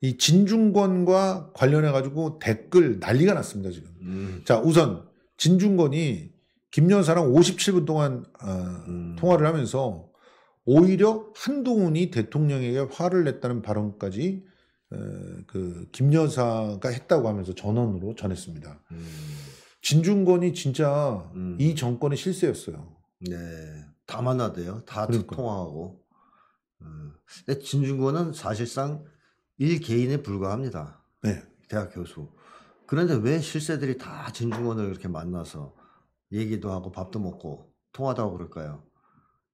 이 진중권과 관련해 가지고 댓글 난리가 났습니다 지금. 음. 자 우선 진중권이 김여사랑 57분 동안 어, 음. 통화를 하면서 오히려 한동훈이 대통령에게 화를 냈다는 발언까지 어, 그 김여사가 했다고 하면서 전원으로 전했습니다. 음. 진중권이 진짜 음. 이 정권의 실세였어요. 네, 다 만나대요. 다 그러니까. 통화하고. 음. 근데 진중권은 사실상 일 개인에 불과합니다. 네. 대학 교수. 그런데 왜 실세들이 다 진중원을 이렇게 만나서 얘기도 하고 밥도 먹고 통하다고 그럴까요?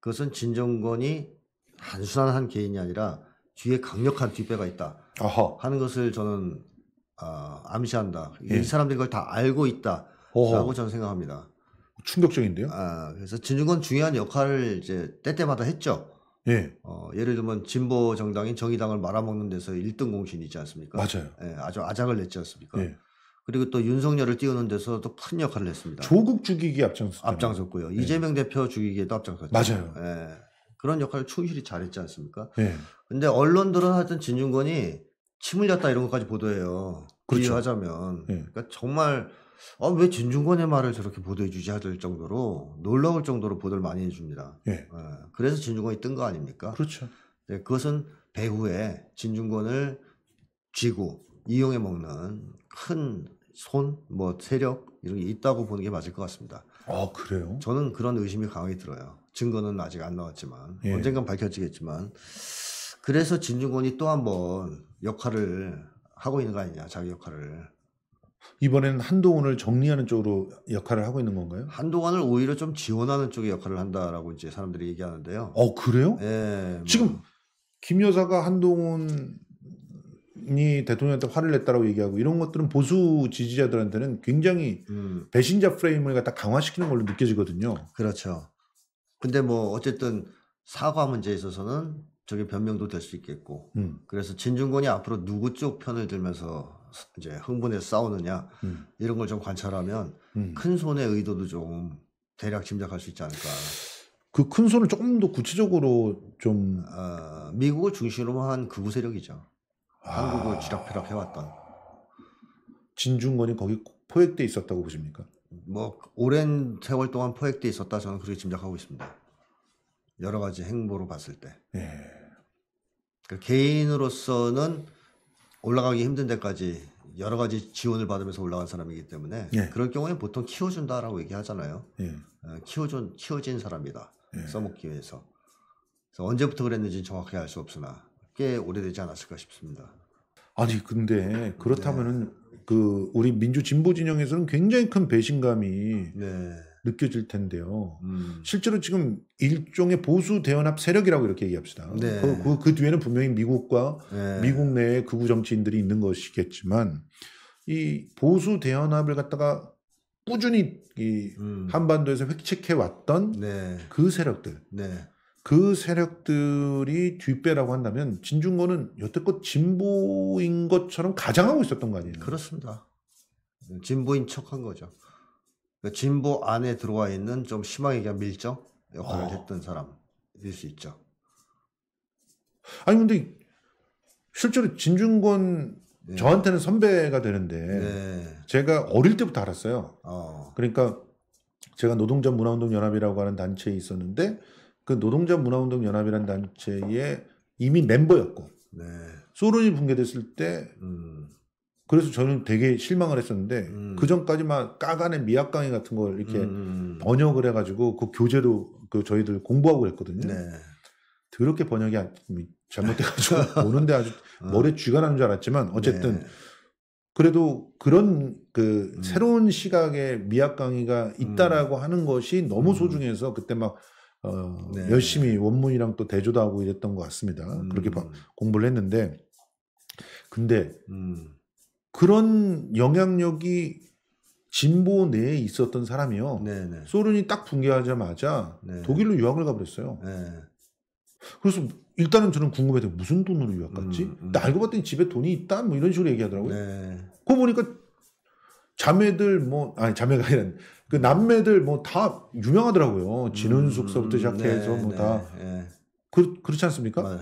그것은 진정권이 단순한 한 개인이 아니라 뒤에 강력한 뒷배가 있다 어허. 하는 것을 저는 어, 암시한다. 예. 이 사람들이 그걸 다 알고 있다라고 저는 생각합니다. 충격적인데요? 아, 그래서 진중권 중요한 역할을 이제 때때마다 했죠. 예. 어, 예를 들면 진보 정당인 정의당을 말아먹는 데서 1등 공신이 있지 않습니까? 맞아요. 예, 아주 아작을 냈지 않습니까? 예. 그리고 또 윤석열을 띄우는 데서 도큰 역할을 했습니다. 조국 죽이기 앞장섰 앞장섰고요. 예. 이재명 대표 죽이기에도 앞장섰죠. 맞아요. 예. 그런 역할을 충실히 잘했지 않습니까? 예. 근데 언론들은 하여튼 진중권이 침 흘렸다 이런 것까지 보도해요. 그렇죠. 비유하자면. 예. 그러니까 정말 아, 왜 진중권의 말을 저렇게 보도해 주지 하될 정도로 놀라울 정도로 보도를 많이 해줍니다. 예. 어, 그래서 진중권이 뜬 거 아닙니까? 그렇죠. 네, 그것은 배후에 진중권을 쥐고 이용해 먹는 큰 손, 뭐 세력 이런 게 있다고 보는 게 맞을 것 같습니다. 아 그래요? 저는 그런 의심이 강하게 들어요. 증거는 아직 안 나왔지만 예. 언젠간 밝혀지겠지만 그래서 진중권이 또 한번 역할을 하고 있는 거 아니냐 자기 역할을 이번에는 한동훈을 정리하는 쪽으로 역할을 하고 있는 건가요? 한동안을 오히려 좀 지원하는 쪽의 역할을 한다라고 이제 사람들이 얘기하는데요. 어 그래요? 예. 뭐. 지금 김 여사가 한동훈이 대통령한테 화를 냈다라고 얘기하고 이런 것들은 보수 지지자들한테는 굉장히 음. 배신자 프레임을 갖다 강화시키는 걸로 느껴지거든요. 그렇죠. 근데 뭐 어쨌든 사과 문제에 있어서는 저게 변명도 될 수 있겠고. 음. 그래서 진중권이 앞으로 누구 쪽 편을 들면서 이제 흥분해서 싸우느냐 음. 이런 걸 좀 관찰하면 음. 큰 손의 의도도 좀 대략 짐작할 수 있지 않을까. 그 큰 손을 조금 더 구체적으로 좀 어, 미국을 중심으로 한 극우 세력이죠. 아... 한국을 쥐락펴락 해왔던 진중권이 거기 포획돼 있었다고 보십니까? 뭐 오랜 세월 동안 포획돼 있었다 저는 그렇게 짐작하고 있습니다. 여러 가지 행보로 봤을 때. 예. 그 개인으로서는 올라가기 힘든 데까지 여러 가지 지원을 받으면서 올라간 사람이기 때문에 예. 그럴 경우에 보통 키워준다라고 얘기하잖아요. 예. 예. 키워준 키워진 사람이다. 예. 써먹기 위해서. 그래서 언제부터 그랬는지 는 정확히 알 수 없으나 꽤 오래되지 않았을까 싶습니다. 아니 근데 그렇다면은 네. 그 우리 민주 진보 진영에서는 굉장히 큰 배신감이 네. 느껴질 텐데요. 음. 실제로 지금 일종의 보수 대연합 세력이라고 이렇게 얘기합시다. 네. 그, 그, 그, 뒤에는 분명히 미국과 네. 미국 내에 극우 정치인들이 있는 것이겠지만 이 보수 대연합을 갖다가 꾸준히 이 음. 한반도에서 획책해 왔던 네. 그 세력들. 네. 그 세력들이 뒷배라고 한다면 진중권은 여태껏 진보인 것처럼 가장하고 있었던 거 아니에요? 그렇습니다. 진보인 척한 거죠. 그 진보 안에 들어와 있는 좀 심하게 얘기 밀정 역할을 어. 했던 사람일 수 있죠. 아니 근데 실제로 진중권 네. 저한테는 선배가 되는데 네. 제가 어릴 때부터 알았어요. 어. 그러니까 제가 노동자 문화운동 연합이라고 하는 단체에 있었는데 그 노동자 문화운동 연합이라는 단체에 이미 멤버였고 네. 소론이 붕괴됐을 때 음. 그래서 저는 되게 실망을 했었는데 음. 그 전까지만 까간의 미학 강의 같은 걸 이렇게 음. 음, 음. 번역을 해가지고 그 교재로 그 저희들 공부하고 그랬거든요. 네. 더럽게 번역이 잘못돼가지고 보는데 아주 어. 머리에 쥐가 나는 줄 알았지만 어쨌든 네. 그래도 그런 그 음. 새로운 시각의 미학 강의가 음. 있다라고 하는 것이 너무 소중해서 그때 막 어, 네. 열심히 원문이랑 또 대조도 하고 이랬던 것 같습니다. 그렇게 공부를 했는데 근데 그런 영향력이 진보 내에 있었던 사람이요. 네네. 네. 소련이 딱 붕괴하자마자 네 독일로 유학을 가버렸어요. 네 그래서 일단은 저는 궁금해서 무슨 돈으로 유학 갔지? 음, 음. 알고 봤더니 집에 돈이 있다 뭐 이런 식으로 얘기하더라고요. 네. 그거 보니까 자매들 뭐 아니 자매가 아니라 그 남매들 뭐 다 유명하더라고요. 음, 진은숙서부터 시작해서 음, 네, 뭐다 그, 그렇지 않습니까?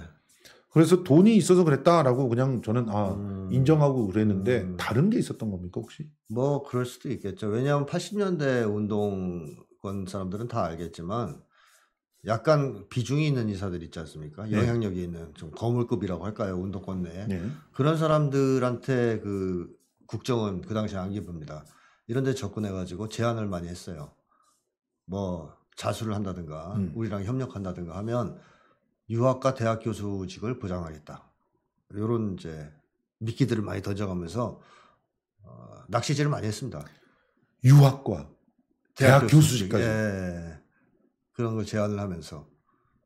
그래서 돈이 있어서 그랬다라고 그냥 저는 아 음. 인정하고 그랬는데 음. 다른 게 있었던 겁니까 혹시? 뭐 그럴 수도 있겠죠. 왜냐하면 80년대 운동권 사람들은 다 알겠지만 약간 비중이 있는 인사들 있지 않습니까? 네. 영향력이 있는 좀 거물급이라고 할까요 운동권 내에 네. 그런 사람들한테 그 국정은 그 당시 안기부입니다. 이런데 접근해가지고 제안을 많이 했어요. 뭐 자수를 한다든가 음. 우리랑 협력한다든가 하면 유학과 대학 교수직을 보장하겠다. 이런 이제 미끼들을 많이 던져가면서 어, 낚시질을 많이 했습니다. 유학과 대학, 교수직까지 예, 그런 걸 제안을 하면서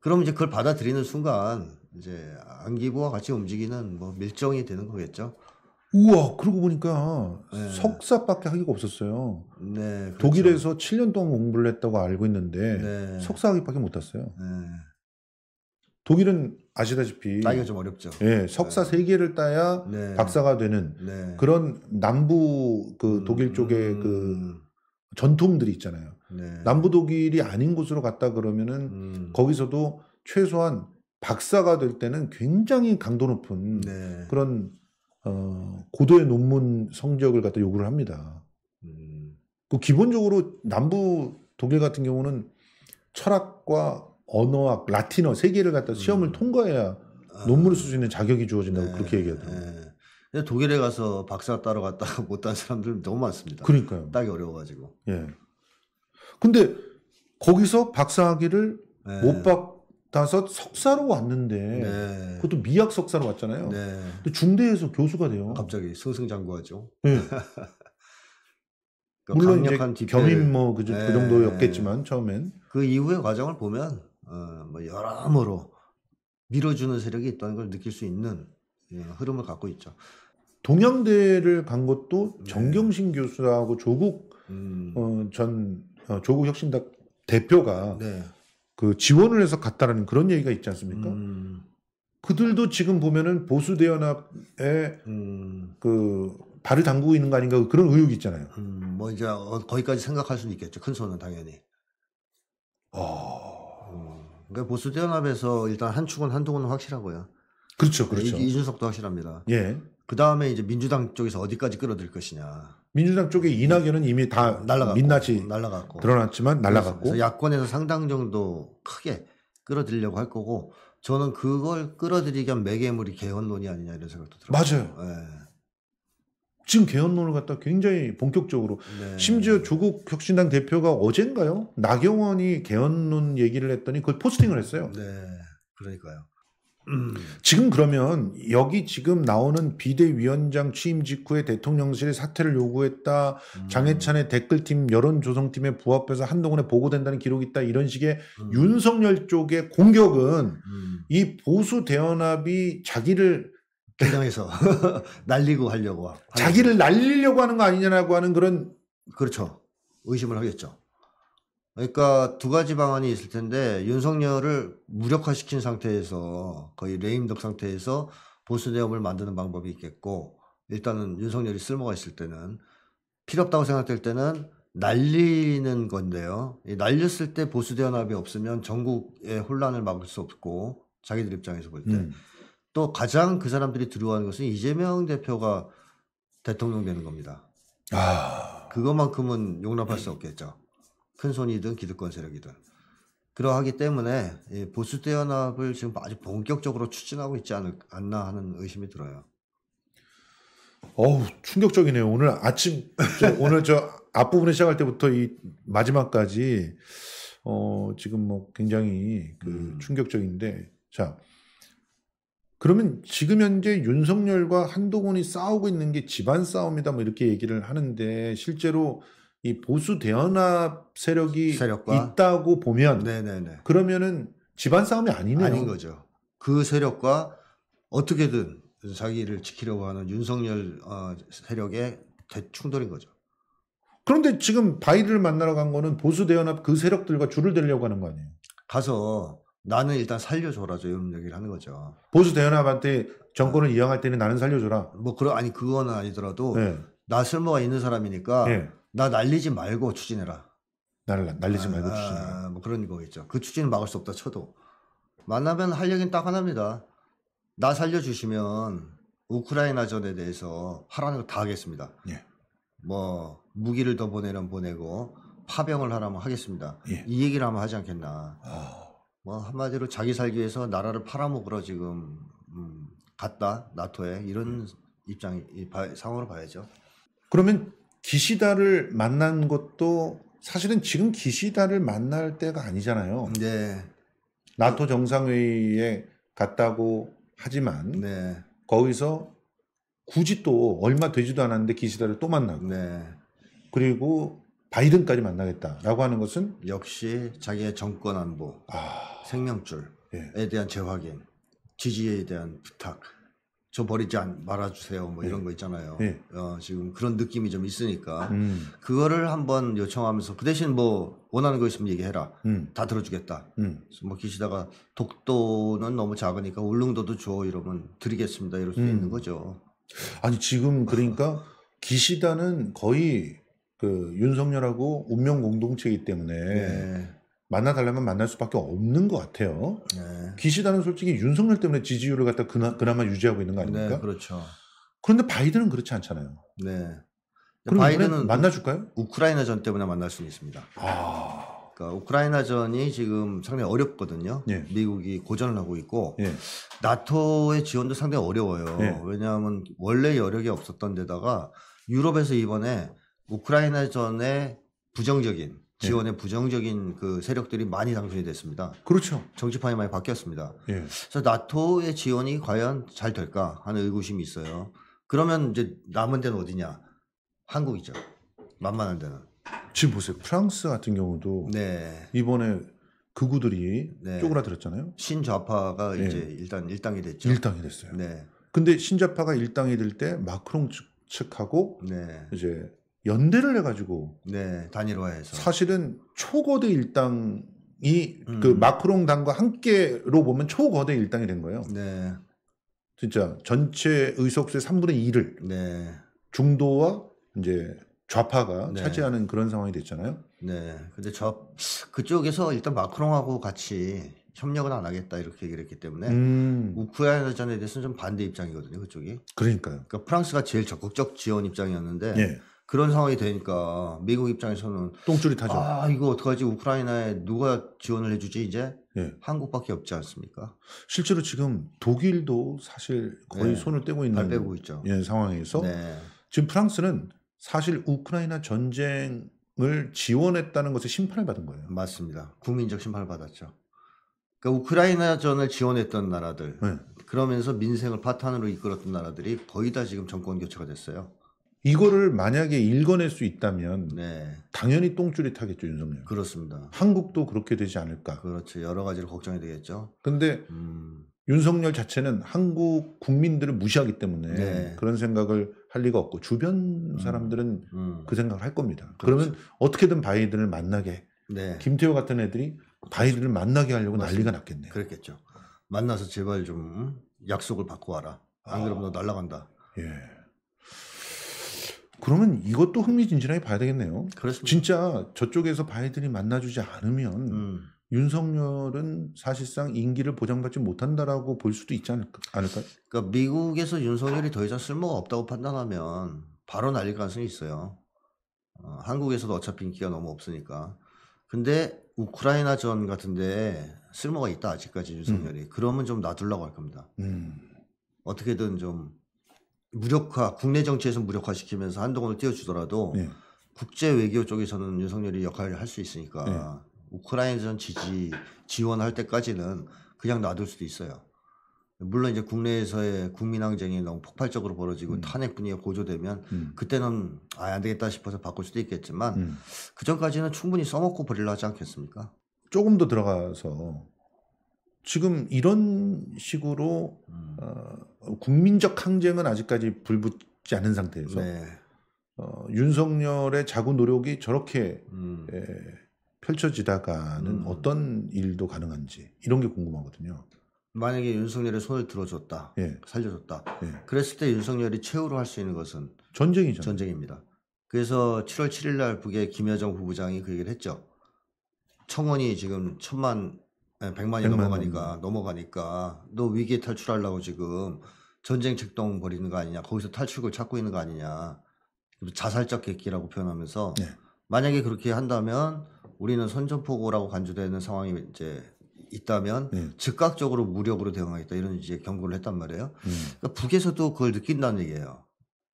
그럼 이제 그걸 받아들이는 순간 이제 안기부와 같이 움직이는 뭐 밀정이 되는 거겠죠. 우와 그러고 보니까 네. 석사밖에 학위가 없었어요. 네, 그렇죠. 독일에서 7년 동안 공부를 했다고 알고 있는데 네. 석사 학위밖에 못 땄어요. 네. 독일은 아시다시피 나이가 좀 어렵죠. 예, 석사 네. 세 개를 따야 네. 박사가 되는 네. 그런 남부 그 음, 독일 쪽에 음. 그 음. 전통들이 있잖아요. 네. 남부 독일이 아닌 곳으로 갔다 그러면은 음. 거기서도 최소한 박사가 될 때는 굉장히 강도 높은 네. 그런 어, 고도의 논문 성적을 갖다 요구를 합니다. 음. 그 기본적으로 남부 독일 같은 경우는 철학과 언어학, 라틴어 세 개를 갖다 시험을 음. 통과해야 아. 논문을 쓸 수 있는 자격이 주어진다고 네. 그렇게 얘기하더라고요. 네. 독일에 가서 박사 따러 갔다가 못 딴 사람들 너무 많습니다. 그러니까요. 딱기 어려워가지고. 예. 근데 거기서 박사학위를 네. 못 받아서 석사로 왔는데 네. 그것도 미학 석사로 왔잖아요. 네. 근데 중대에서 교수가 돼요. 갑자기 승승장구하죠. 예. 물론 이제 디테 겸임 뭐그 네. 그 정도였겠지만 처음엔 그 이후의 과정을 보면 어, 뭐 여러모로 밀어주는 세력이 있다는 걸 느낄 수 있는 예, 흐름을 갖고 있죠. 동양대를 간 것도 네. 정경심 네. 교수하고 조국 음. 어, 전 어, 조국 혁신당 대표가 네. 그 지원을 해서 갔다라는 그런 얘기가 있지 않습니까? 음. 그들도 지금 보면은 보수 대연합에 음. 그 발을 담그고 있는 거 아닌가 그런 의혹이 있잖아요. 음, 뭐 이제 어, 거기까지 생각할 수는 있겠죠. 큰 손은 당연히. 어. 그러니까 보수 대연합에서 일단 한 축은 한동훈은 확실하고요. 그렇죠, 어, 그렇죠. 이, 준석도 확실합니다. 예. 그 다음에 이제 민주당 쪽에서 어디까지 끌어들 일 것이냐. 민주당 쪽에 이낙연은 이미 다 날라갔고, 민낯이 날라갔고 드러났지만 날라갔고 야권에서 상당 정도 크게 끌어들려고 할 거고 저는 그걸 끌어들이기 위한 매개물이 개헌론이 아니냐 이런 생각도 들어요. 맞아요. 예. 지금 개헌론을 갖다 굉장히 본격적으로 네. 심지어 조국 혁신당 대표가 어젠가요 나경원이 개헌론 얘기를 했더니 그걸 포스팅을 했어요. 네, 그러니까요. 음. 지금 그러면 여기 지금 나오는 비대위원장 취임 직후에 대통령실이 사퇴를 요구했다. 음. 장해찬의 댓글팀 여론조성팀에 부합해서 한동훈에 보고된다는 기록이 있다. 이런 식의 음. 윤석열 쪽의 공격은 음. 이 보수 대연합이 자기를 개장해서 날리고 하려고. 하 자기를 날리려고 하는 거 아니냐라고 하는 그런 그렇죠. 의심을 하겠죠. 그러니까 두 가지 방안이 있을 텐데 윤석열을 무력화시킨 상태에서 거의 레임덕 상태에서 보수 대업을 만드는 방법이 있겠고 일단은 윤석열이 쓸모가 있을 때는 필요 없다고 생각될 때는 날리는 건데요. 날렸을 때 보수 대연합이 없으면 전국의 혼란을 막을 수 없고 자기들 입장에서 볼 때. 음. 또 가장 그 사람들이 두려워하는 것은 이재명 대표가 대통령 되는 겁니다. 아. 그것만큼은 용납할 수 없겠죠. 큰 손이든 기득권 세력이든. 그러하기 때문에 보수 대연합을 지금 아주 본격적으로 추진하고 있지 않나 하는 의심이 들어요. 어우 충격적이네요. 오늘 아침 저, 오늘 저 앞부분에 시작할 때부터 이 마지막까지 어 지금 뭐 굉장히 그 음. 충격적인데 자 그러면 지금 현재 윤석열과 한동훈이 싸우고 있는 게 집안 싸움이다 뭐 이렇게 얘기를 하는데 실제로 이 보수 대연합 세력이 세력과? 있다고 보면 네네네. 그러면은 집안 싸움이 아니네요. 아닌 거죠. 그 세력과 어떻게든 자기를 지키려고 하는 윤석열 어, 세력의 대충돌인 거죠. 그런데 지금 바이든을 만나러 간 거는 보수 대연합 그 세력들과 줄을 대려고 하는 거 아니에요? 가서 나는 일단 살려줘라저 이런 얘기를 하는 거죠. 보수 대연합한테 정권을 이양할 때는 나는 살려줘라. 뭐 그런 아니 그건 아니더라도 네. 나 쓸모가 있는 사람이니까 네. 나 날리지 말고 추진해라. 나를 날리지 아, 말고 추진해라. 아, 뭐 그런 거겠죠. 그추진을 막을 수 없다 쳐도 만나면 할 얘기는 딱 하나입니다. 나 살려주시면 우크라이나전에 대해서 하라는 거 다 하겠습니다. 예. 뭐 무기를 더 보내면 보내고 파병을 하라면 하겠습니다. 예. 이 얘기를 하면 하지 않겠나. 아... 뭐 한마디로 자기 살기 위해서 나라를 팔아먹으러 지금 음, 갔다 나토에 이런 음. 입장 상황으로 봐야죠. 그러면 기시다를 만난 것도 사실은 지금 기시다를 만날 때가 아니잖아요. 네. 나토 정상회의에 갔다고 하지만 네. 거기서 굳이 또 얼마 되지도 않았는데 기시다를 또 만나고 네. 그리고 바이든까지 만나겠다라고 하는 것은 역시 자기의 정권 안보. 아... 생명줄에 예. 대한 재확인, 지지에 대한 부탁, 저 버리지 않, 말아주세요. 뭐 이런 예. 거 있잖아요. 예. 어, 지금 그런 느낌이 좀 있으니까 음. 그거를 한번 요청하면서 그 대신 뭐 원하는 거 있으면 얘기해라. 음. 다 들어주겠다. 음. 뭐 기시다가 독도는 너무 작으니까 울릉도도 줘 이러면 드리겠습니다. 이럴 수 음. 있는 거죠. 아니 지금 그러니까 기시다는 거의 그 윤석열하고 운명 공동체이기 때문에 네. 만나달라면 만날 수밖에 없는 것 같아요. 네. 기시단는 솔직히 윤석열 때문에 지지율을 갖다 그나, 그나마 유지하고 있는 거 네, 아닙니까? 네, 그렇죠. 그런데 바이든은 그렇지 않잖아요. 네. 그럼 바이든은 만나줄까요? 우크라이나 전 때문에 만날 수는 있습니다. 아. 그러니까 우크라이나 전이 지금 상당히 어렵거든요. 예. 미국이 고전을 하고 있고 예. 나토의 지원도 상당히 어려워요. 예. 왜냐하면 원래 여력이 없었던 데다가 유럽에서 이번에 우크라이나 전에 부정적인 네. 지원에 예. 부정적인 그 세력들이 많이 당선이 됐습니다. 그렇죠. 정치판이 많이 바뀌었습니다. 예. 그래서 나토의 지원이 과연 잘 될까 하는 의구심이 있어요. 그러면 이제 남은 데는 어디냐? 한국이죠. 만만한 데는. 지금 보세요. 프랑스 같은 경우도 네. 이번에 극우들이 네. 쪼그라들었잖아요. 신좌파가 예. 이제 일단 일당이 됐죠. 일당이 됐어요. 네. 근데 신좌파가 일당이 될 때 마크롱 측하고 네. 이제 연대를 해가지고 네 단일화해서 사실은 초거대 일당이 음. 그 마크롱 당과 함께로 보면 초거대 일당이 된 거예요. 네 진짜 전체 의석수의 3분의 2을 네. 중도와 이제 좌파가 네. 차지하는 그런 상황이 됐잖아요. 네. 근데 저 그쪽에서 일단 마크롱하고 같이 협력을안 하겠다 이렇게 얘기를 했기 때문에 음. 우크라이나전에 대해서는 좀 반대 입장이거든요. 그쪽이. 그러니까요. 그러니까 프랑스가 제일 적극적 지원 입장이었는데 네. 그런 상황이 되니까 미국 입장에서는 똥줄이 타죠. 아 이거 어떡하지 우크라이나에 누가 지원을 해주지 이제 예. 한국밖에 없지 않습니까? 실제로 지금 독일도 사실 거의 네. 손을 떼고 있는 빼고 있죠. 예, 상황에서 네. 지금 프랑스는 사실 우크라이나 전쟁을 지원했다는 것에 심판을 받은 거예요. 맞습니다. 국민적 심판을 받았죠. 그러니까 우크라이나전을 지원했던 나라들 네. 그러면서 민생을 파탄으로 이끌었던 나라들이 거의 다 지금 정권 교체가 됐어요. 이거를 만약에 읽어낼 수 있다면 네. 당연히 똥줄이 타겠죠 윤석열. 그렇습니다. 한국도 그렇게 되지 않을까. 그렇죠. 여러 가지로 걱정이 되겠죠. 근데 음. 윤석열 자체는 한국 국민들을 무시하기 때문에 네. 그런 생각을 할 리가 없고 주변 음. 사람들은 음. 음. 그 생각을 할 겁니다. 그렇죠. 그러면 어떻게든 바이든을 만나게 네. 김태호 같은 애들이 바이든을 만나게 하려고 맞습니다. 난리가 났겠네요. 그랬겠죠. 만나서 제발 좀 약속을 받고 와라. 안 아. 그러면 아. 너 날라간다. 예. 그러면 이것도 흥미진진하게 봐야 되겠네요. 그렇습니다. 진짜 저쪽에서 바이든이 만나주지 않으면 음. 윤석열은 사실상 인기를 보장받지 못한다라고 볼 수도 있지 않을까, 않을까요? 그러니까 미국에서 윤석열이 더 이상 쓸모가 없다고 판단하면 바로 날릴 가능성이 있어요. 어, 한국에서도 어차피 인기가 너무 없으니까. 근데 우크라이나 전 같은데 쓸모가 있다 아직까지 윤석열이. 음. 그러면 좀 놔둘라고 할 겁니다. 음. 어떻게든 좀 무력화 국내 정치에서 무력화시키면서 한동훈을 띄워주더라도 네. 국제 외교 쪽에서는 윤석열이 역할을 할 수 있으니까 네. 우크라이나전 지지 지원할 때까지는 그냥 놔둘 수도 있어요. 물론 이제 국내에서의 국민항쟁이 너무 폭발적으로 벌어지고 음. 탄핵 분위기가 고조되면 음. 그때는 아안 되겠다 싶어서 바꿀 수도 있겠지만 음. 그 전까지는 충분히 써먹고 버리려 하지 않겠습니까? 조금 더 들어가서 지금 이런 식으로 음. 어, 국민적 항쟁은 아직까지 불붙지 않은 상태에서 네. 어, 윤석열의 자구 노력이 저렇게 음. 에, 예, 펼쳐지다가는 음. 어떤 일도 가능한지 이런 게 궁금하거든요. 만약에 윤석열의 손을 들어줬다, 예. 살려줬다. 예. 그랬을 때 윤석열이 최후로 할 수 있는 것은 전쟁이죠. 전쟁입니다. 그래서 7월 7일 날 북의 김여정 후부장이그 얘기를 했죠. 청원이 지금 천만 네, 예, 100만이 100만 넘어가니까 넘 넘어가니까 너 위기에 탈출하려고 지금 전쟁 책동 버리는거 아니냐 거기서 탈출을 찾고 있는 거 아니냐 자살적 객기라고 표현하면서 네. 만약에 그렇게 한다면 우리는 선전포고라고 간주되는 상황이 이제 있다면 네. 즉각적으로 무력으로 대응하겠다 이런 이제 경고를 했단 말이에요. 음. 그러니까 북에서도 그걸 느낀다는 얘기예요.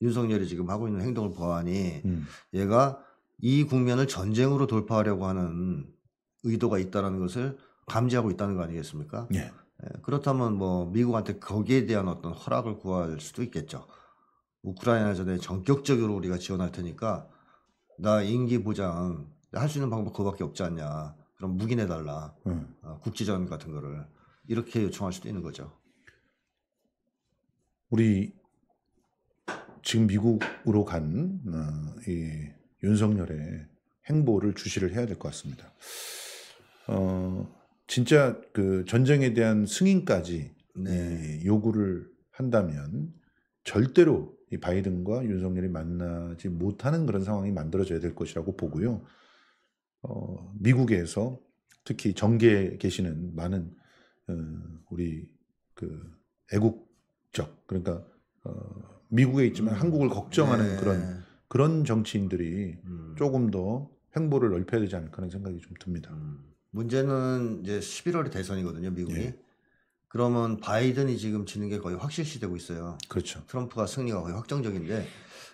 윤석열이 지금 하고 있는 행동을 보아하니 음. 얘가 이 국면을 전쟁으로 돌파하려고 하는 의도가 있다라는 것을 감지하고 있다는 거 아니겠습니까? 예. 예. 그렇다면 뭐 미국한테 거기에 대한 어떤 허락을 구할 수도 있겠죠. 우크라이나 전에 전격적으로 우리가 지원할 테니까 나 임기 보장 할 수 있는 방법 그거밖에 없지 않냐. 그럼 묵인해 달라. 음. 어, 국지전 같은 거를 이렇게 요청할 수도 있는 거죠. 우리 지금 미국으로 간 어, 이 윤석열의 행보를 주시를 해야 될 것 같습니다. 어, 진짜 그 전쟁에 대한 승인까지 네. 예, 요구를 한다면 절대로 이 바이든과 윤석열이 만나지 못하는 그런 상황이 만들어져야 될 것이라고 보고요. 어, 미국에서 특히 정계에 계시는 많은 어, 우리 그 애국적 그러니까 어, 미국에 있지만 음, 한국을 걱정하는 네. 그런 그런 정치인들이 음. 조금 더 행보를 넓혀야 되지 않을까 하는 생각이 좀 듭니다. 음. 문제는 이제 11월이 대선이거든요, 미국이. 예. 그러면 바이든이 지금 지는 게 거의 확실시 되고 있어요. 그렇죠. 트럼프가 승리가 거의 확정적인데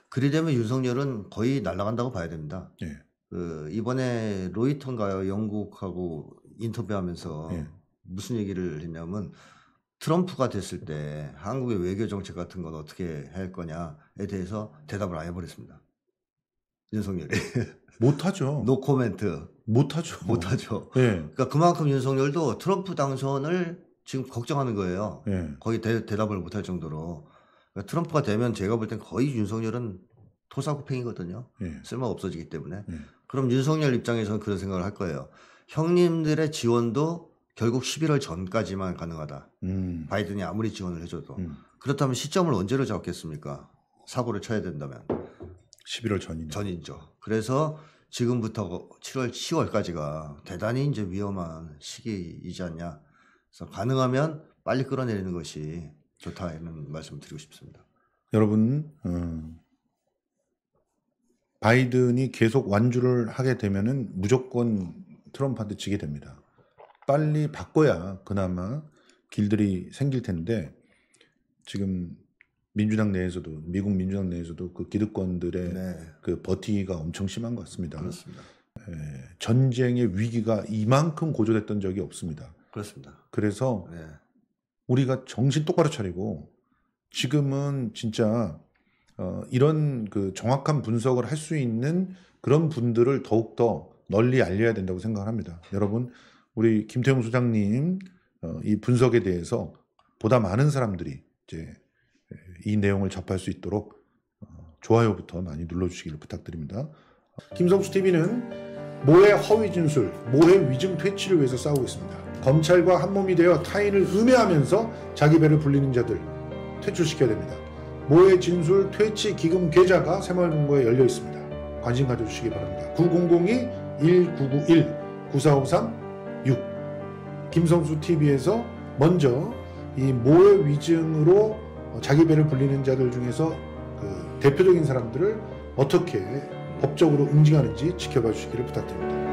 그리 되면 윤석열은 거의 날아간다고 봐야 됩니다. 예. 그 이번에 로이턴가요 영국하고 인터뷰하면서 예. 무슨 얘기를 했냐면 트럼프가 됐을 때 한국의 외교 정책 같은 건 어떻게 할 거냐에 대해서 대답을 안 해버렸습니다. 윤석열이 못하죠. 노 코멘트. 못하죠. 못하죠. 예. 그러니까 그만큼 윤석열도 트럼프 당선을 지금 걱정하는 거예요. 예. 거의 대, 답을 못할 정도로. 그러니까 트럼프가 되면 제가 볼 땐 거의 윤석열은 토사구팽이거든요. 예. 쓸모 없어지기 때문에. 예. 그럼 윤석열 입장에서는 그런 생각을 할 거예요. 형님들의 지원도 결국 11월 전까지만 가능하다. 음. 바이든이 아무리 지원을 해줘도. 음. 그렇다면 시점을 언제로 잡겠습니까? 사고를 쳐야 된다면. 11월 전이죠. 전이죠. 그래서 지금부터 7월, 그 10월까지가 대단히 이제 위험한 시기이지 않냐. 그래서 가능하면 빨리 끌어내리는 것이 좋다 이런 말씀 을 드리고 싶습니다. 여러분 음, 바이든이 계속 완주를 하게 되면은 무조건 트럼프한테 지게 됩니다. 빨리 바꿔야 그나마 길들이 생길 텐데 지금 민주당 내에서도 미국 민주당 내에서도 그 기득권들의 네. 그 버티기가 엄청 심한 것 같습니다. 그렇습니다. 예, 전쟁의 위기가 이만큼 고조됐던 적이 없습니다. 그렇습니다. 그래서 네. 우리가 정신 똑바로 차리고 지금은 진짜 어, 이런 그 정확한 분석을 할 수 있는 그런 분들을 더욱더 널리 알려야 된다고 생각을 합니다. 여러분, 우리 김태용 소장님 어, 이 분석에 대해서 보다 많은 사람들이 이제 이 내용을 접할 수 있도록 어, 좋아요부터 많이 눌러주시기를 부탁드립니다. 김성수 TV는 모해 허위 진술, 모해 위증 퇴치를 위해서 싸우고 있습니다. 검찰과 한몸이 되어 타인을 음해하면서 자기 배를 불리는 자들 퇴출시켜야 됩니다. 모해 진술 퇴치 기금 계좌가 새마을금고에 열려 있습니다. 관심 가져주시기 바랍니다. 9002-1991-9453-6 김성수 TV에서 먼저 이 모해 위증으로 어, 자기 배를 불리는 자들 중에서 그 대표적인 사람들을 어떻게 법적으로 응징하는지 지켜봐 주시기를 부탁드립니다.